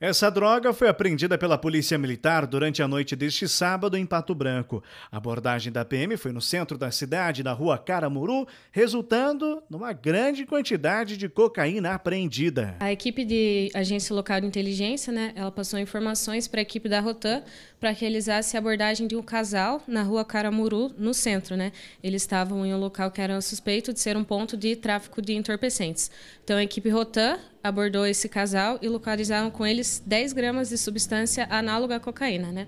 Essa droga foi apreendida pela Polícia Militar durante a noite deste sábado em Pato Branco. A abordagem da PM foi no centro da cidade, na rua Caramuru, resultando numa grande quantidade de cocaína apreendida. A equipe de Agência Local de Inteligência, né, ela passou informações para a equipe da Rotan para que realizasse a abordagem de um casal na rua Caramuru, no centro, né? Eles estavam em um local que era suspeito de ser um ponto de tráfico de entorpecentes. Então a equipe Rotan abordou esse casal e localizaram com eles 10 gramas de substância análoga à cocaína, né?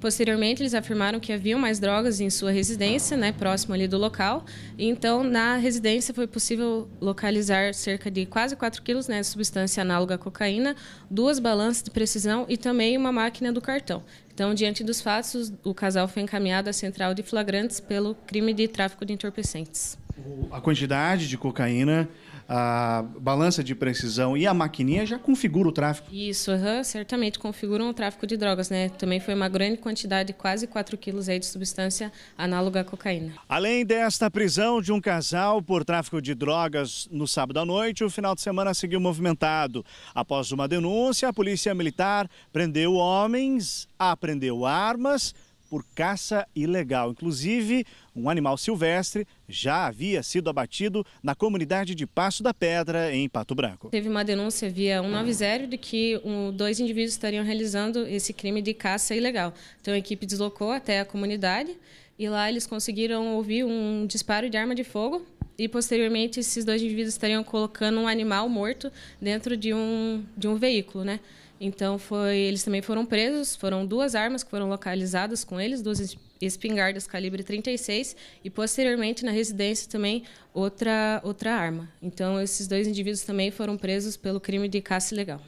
Posteriormente, eles afirmaram que haviam mais drogas em sua residência, né, próximo ali do local. Então, na residência foi possível localizar cerca de quase 4 quilos né, de substância análoga à cocaína, duas balanças de precisão e também uma máquina do cartão. Então, diante dos fatos, o casal foi encaminhado à central de flagrantes pelo crime de tráfico de entorpecentes. A quantidade de cocaína a balança de precisão e a maquininha já configura o tráfico. Isso, uhum, certamente configuram o tráfico de drogas, né? Também foi uma grande quantidade, quase 4 quilos aí de substância análoga à cocaína. Além desta prisão de um casal por tráfico de drogas no sábado à noite, o final de semana seguiu movimentado. Após uma denúncia, a polícia militar prendeu homens, apreendeu armas por caça ilegal. Inclusive, um animal silvestre já havia sido abatido na comunidade de Passo da Pedra, em Pato Branco. Teve uma denúncia via 190 de que dois indivíduos estariam realizando esse crime de caça ilegal. Então a equipe deslocou até a comunidade e lá eles conseguiram ouvir um disparo de arma de fogo e posteriormente esses dois indivíduos estariam colocando um animal morto dentro de um, de um veículo, né? Então foi, eles também foram presos, foram duas armas que foram localizadas com eles, duas espingardas calibre 36 e posteriormente na residência também outra outra arma. Então esses dois indivíduos também foram presos pelo crime de caça ilegal.